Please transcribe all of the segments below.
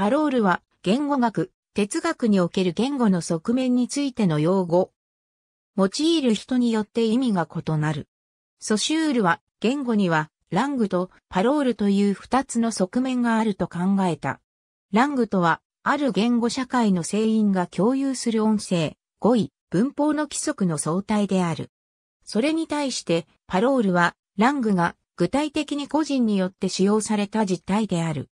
パロールは言語学、哲学における言語の側面についての用語。用いる人によって意味が異なる。ソシュールは言語にはラングとパロールという二つの側面があると考えた。ラングとはある言語社会の声員が共有する音声、語彙、文法の規則の相対である。それに対してパロールはラングが具体的に個人によって使用された実態である。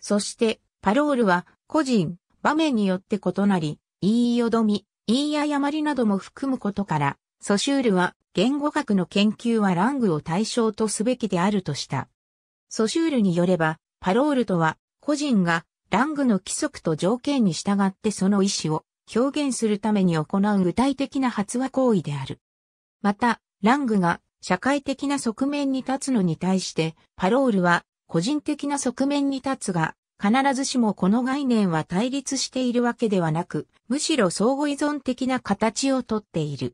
そして、パロールは個人、場面によって異なり、言い淀み、言い誤りなども含むことから、ソシュールは言語学の研究はラングを対象とすべきであるとした。ソシュールによれば、パロールとは、個人がラングの規則と条件に従ってその意思を表現するために行う具体的な発話行為である。また、ラングが社会的な側面に立つのに対して、パロールは個人的な側面に立つが、必ずしもこの概念は対立しているわけではなく、むしろ相互依存的な形をとっている。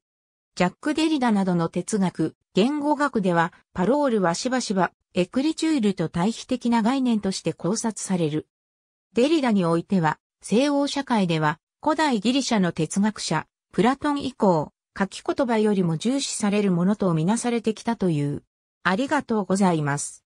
ジャック・デリダなどの哲学、言語学では、パロールはしばしば、エクリチュールと対比的な概念として考察される。デリダにおいては、西欧社会では、古代ギリシャの哲学者、プラトン以降、書き言葉よりも重視されるものとみなされてきたという。ありがとうございます。